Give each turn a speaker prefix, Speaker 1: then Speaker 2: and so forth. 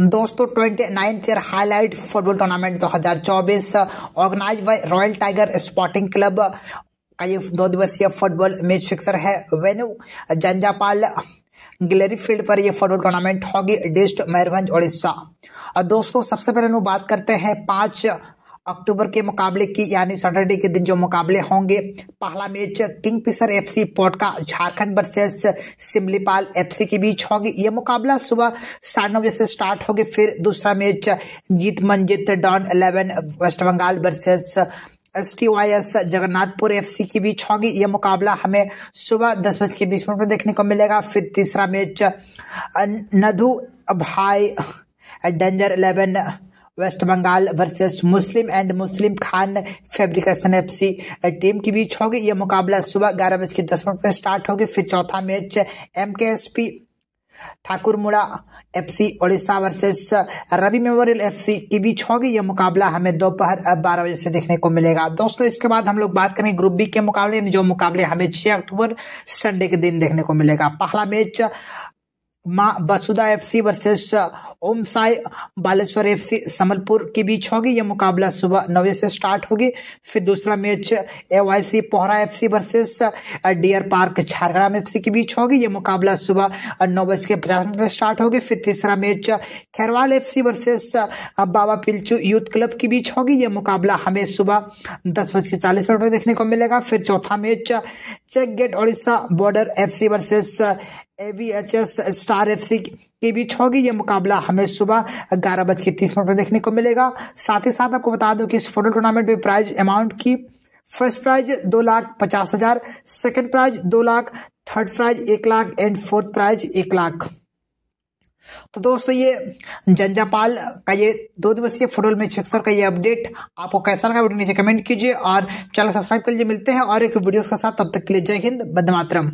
Speaker 1: दोस्तों twenty ninth year highlight football tournament 2024 organise by Royal Tiger Sporting Club का ये दो दिवसीय फुटबॉल मैच फिक्सर है वेन्यू जंजापाल गिलरी फील्ड पर यह फुटबॉल टूर्नामेंट होगी डिस्ट मयूरभंज उड़ीसा और दोस्तों सबसे पहले हम बात करते हैं पांच अक्टूबर के मुकाबले की यानी सैटरडे के दिन जो मुकाबले होंगे पहला match Kingfisher FC Potka Jharkhand versus Similipal FC के बीच होगी ये मुकाबला सुबह साढ़े नौ बजे से स्टार्ट होगी फिर दूसरा match Jeet Manjit Don eleven West Bengal versus S T Y S Jagannathpur F C के बीच होगी ये मुकाबला हमें सुबह दस बज के बीस मिनट में देखने को मिलेगा फिर तीसरा मैच नधु भाई danger eleven West Bengal versus Muslim and Muslim Khan fabrication C team के बीच होगी यह मुकाबला सुबह ग्यारह बज के दस मिनट पर स्टार्ट होगी फिर चौथा match M K S P Thakur Munda F C Odisha versus Ravi memorial F C के बीच होगी यह मुकाबला हमें दोपहर बारह बजे से देखने को मिलेगा दोस्तों इसके बाद हम लोग बात करेंगे ग्रुप बी के मुकाबले जो मुकाबले हमें छह अक्टूबर संडे के दिन देखने को मिलेगा पहला मैच माँ Vasudha C versus Om Sai Baleshwar C Samalpur के बीच होगी यह मुकाबला सुबह नौ बजे से स्टार्ट होगी फिर दूसरा match A Y C Pohra F C versus deer park Jhargram F C के बीच होगी यह मुकाबला सुबह uh, नौ बज के पचास मिनट में स्टार्ट होगी फिर तीसरा match uh, Khairwal F C versus Baba Pilchu youth club के बीच होगी यह मुकाबला हमें सुबह दस बज के चालीस मिनट में देखने को मिलेगा फिर चौथा match check gate Orissa border FC versus AVHS star FC के बीच होगी ये मुकाबला हमें सुबह ग्यारह बज के तीस मिनट पर देखने को मिलेगा साथ ही साथ आपको बता दूं कि इस फुटबॉल टूर्नामेंट में प्राइज अमाउंट की फर्स्ट प्राइज दो लाख पचास हजार सेकेंड प्राइज दो लाख थर्ड प्राइज एक लाख एंड फोर्थ प्राइज एक लाख तो दोस्तों ये जंजापाल का ये दो दिवसीय फुटबॉल मैच फिक्सर का ये अपडेट आपको कैसा लगा वीडियो नीचे कमेंट कीजिए और चैनल सब्सक्राइब कर लीजिए मिलते हैं और एक वीडियोस के साथ तब तक के लिए जय हिंद बदमातरम